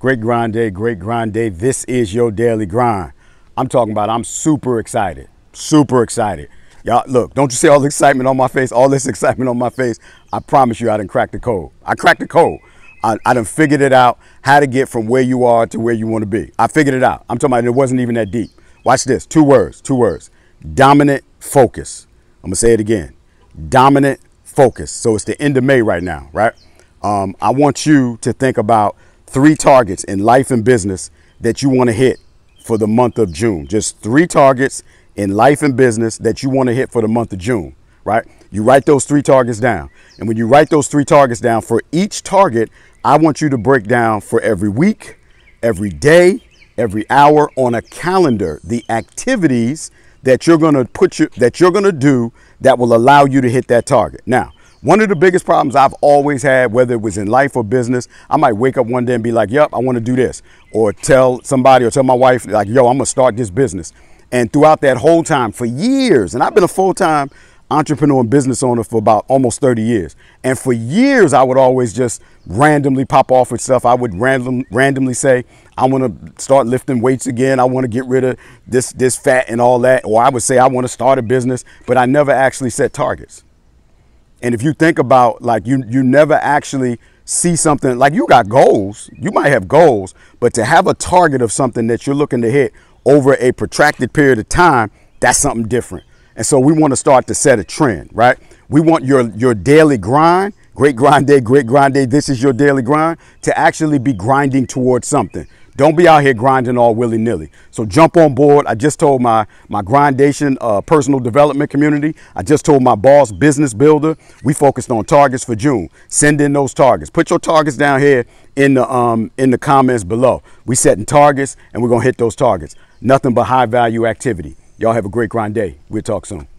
Great grind day, great grind day. This is your daily grind. I'm talking about I'm super excited, super excited. Y'all, look, don't you see all the excitement on my face, all this excitement on my face? I promise you I didn't crack the code. I cracked the code. I, I done figured it out how to get from where you are to where you want to be. I figured it out. I'm talking about it wasn't even that deep. Watch this, two words, two words. Dominant focus. I'm gonna say it again. Dominant focus. So it's the end of May right now, right? Um, I want you to think about three targets in life and business that you want to hit for the month of June. Just three targets in life and business that you want to hit for the month of June, right? You write those three targets down. And when you write those three targets down for each target, I want you to break down for every week, every day, every hour on a calendar the activities that you're going to put you that you're going to do that will allow you to hit that target. Now, one of the biggest problems I've always had, whether it was in life or business, I might wake up one day and be like, yep, I want to do this. Or tell somebody or tell my wife, like, yo, I'm going to start this business. And throughout that whole time, for years, and I've been a full time entrepreneur and business owner for about almost 30 years. And for years, I would always just randomly pop off with stuff. I would random, randomly say, I want to start lifting weights again. I want to get rid of this, this fat and all that. Or I would say, I want to start a business, but I never actually set targets. And if you think about like you you never actually see something like you got goals, you might have goals, but to have a target of something that you're looking to hit over a protracted period of time, that's something different. And so we want to start to set a trend, right? We want your your daily grind, great grind day, great grind day, this is your daily grind, to actually be grinding towards something. Don't be out here grinding all willy-nilly. So jump on board. I just told my, my Grindation uh, personal development community. I just told my boss business builder. We focused on targets for June. Send in those targets. Put your targets down here in the, um, in the comments below. We setting targets and we're going to hit those targets. Nothing but high value activity. Y'all have a great grind day. We'll talk soon.